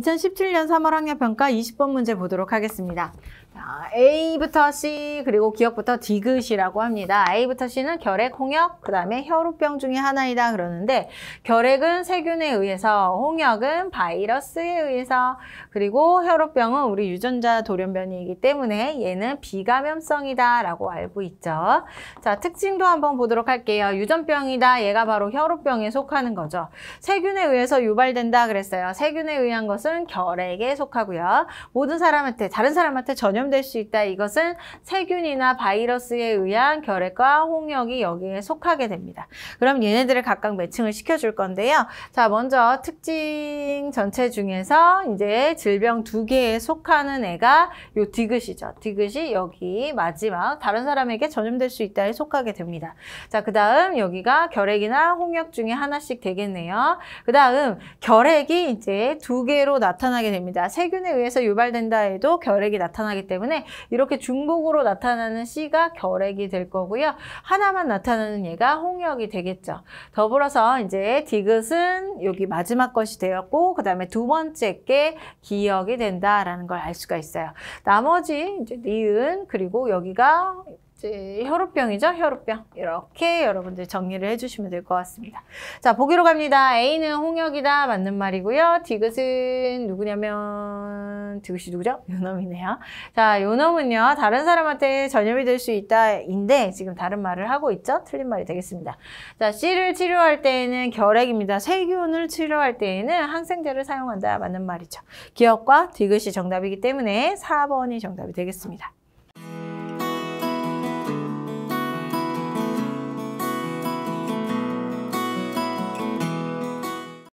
2017년 3월 학력 평가 20번 문제 보도록 하겠습니다. 자, A부터 C 그리고 기억부터 디귿이라고 합니다. A부터 C는 결핵, 홍역, 그 다음에 혈우병 중에 하나이다 그러는데 결핵은 세균에 의해서, 홍역은 바이러스에 의해서, 그리고 혈우병은 우리 유전자 돌연변이이기 때문에 얘는 비감염성이다 라고 알고 있죠. 자 특징도 한번 보도록 할게요. 유전병이다. 얘가 바로 혈우병에 속하는 거죠. 세균에 의해서 유발된다 그랬어요. 세균에 의한 것은 것은 결핵에 속하고요. 모든 사람한테 다른 사람한테 전염될 수 있다. 이것은 세균이나 바이러스에 의한 결핵과 홍역이 여기에 속하게 됩니다. 그럼 얘네들을 각각 매칭을 시켜줄 건데요. 자, 먼저 특징 전체 중에서 이제 질병 두 개에 속하는 애가 요 디귿이죠. 디귿이 여기 마지막 다른 사람에게 전염될 수 있다에 속하게 됩니다. 자, 그 다음 여기가 결핵이나 홍역 중에 하나씩 되겠네요. 그 다음 결핵이 이제 두 개로 결핵로 나타나게 됩니다. 세균에 의해서 유발된다 해도 결핵이 나타나기 때문에 이렇게 중복으로 나타나는 C가 결핵이 될 거고요. 하나만 나타나는 얘가 홍역이 되겠죠. 더불어서 이제 디귿은 여기 마지막 것이 되었고 그 다음에 두 번째 게 기억이 된다라는 걸 알 수가 있어요. 나머지 이제 니은 그리고 여기가 이제 혈우병이죠? 혈우병. 이렇게 여러분들 정리를 해주시면 될 것 같습니다. 자, 보기로 갑니다. A는 홍역이다. 맞는 말이고요. 디귿은 누구냐면, 디귿이 누구죠? 요놈이네요. 자, 요놈은요. 다른 사람한테 전염이 될 수 있다인데, 지금 다른 말을 하고 있죠? 틀린 말이 되겠습니다. 자, C를 치료할 때에는 결핵입니다. 세균을 치료할 때에는 항생제를 사용한다. 맞는 말이죠. 기억과 디귿이 정답이기 때문에 4번이 정답이 되겠습니다.